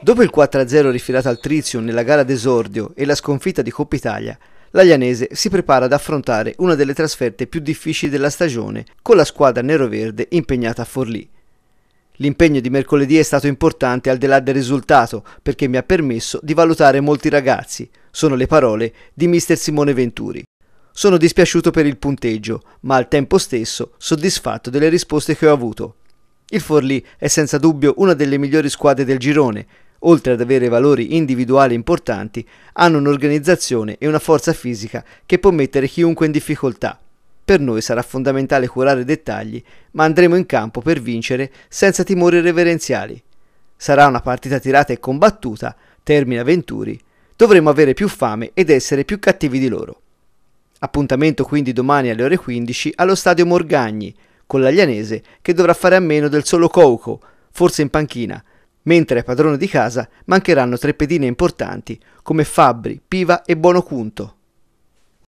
Dopo il 4-0 rifilato al Trizio nella gara d'esordio e la sconfitta di Coppa Italia, l'Aglianese si prepara ad affrontare una delle trasferte più difficili della stagione con la squadra nero-verde impegnata a Forlì. L'impegno di mercoledì è stato importante al di là del risultato perché mi ha permesso di valutare molti ragazzi, sono le parole di mister Simone Venturi. Sono dispiaciuto per il punteggio, ma al tempo stesso soddisfatto delle risposte che ho avuto. Il Forlì è senza dubbio una delle migliori squadre del girone. Oltre ad avere valori individuali importanti, hanno un'organizzazione e una forza fisica che può mettere chiunque in difficoltà. Per noi sarà fondamentale curare dettagli, ma andremo in campo per vincere senza timori reverenziali. Sarà una partita tirata e combattuta, termina Venturi. Dovremo avere più fame ed essere più cattivi di loro. Appuntamento quindi domani alle ore 15 allo stadio Morgagni, con l'Aglianese che dovrà fare a meno del solo Coco, forse in panchina, mentre ai padroni di casa mancheranno tre pedine importanti come Fabbri, Piva e Buonocunto.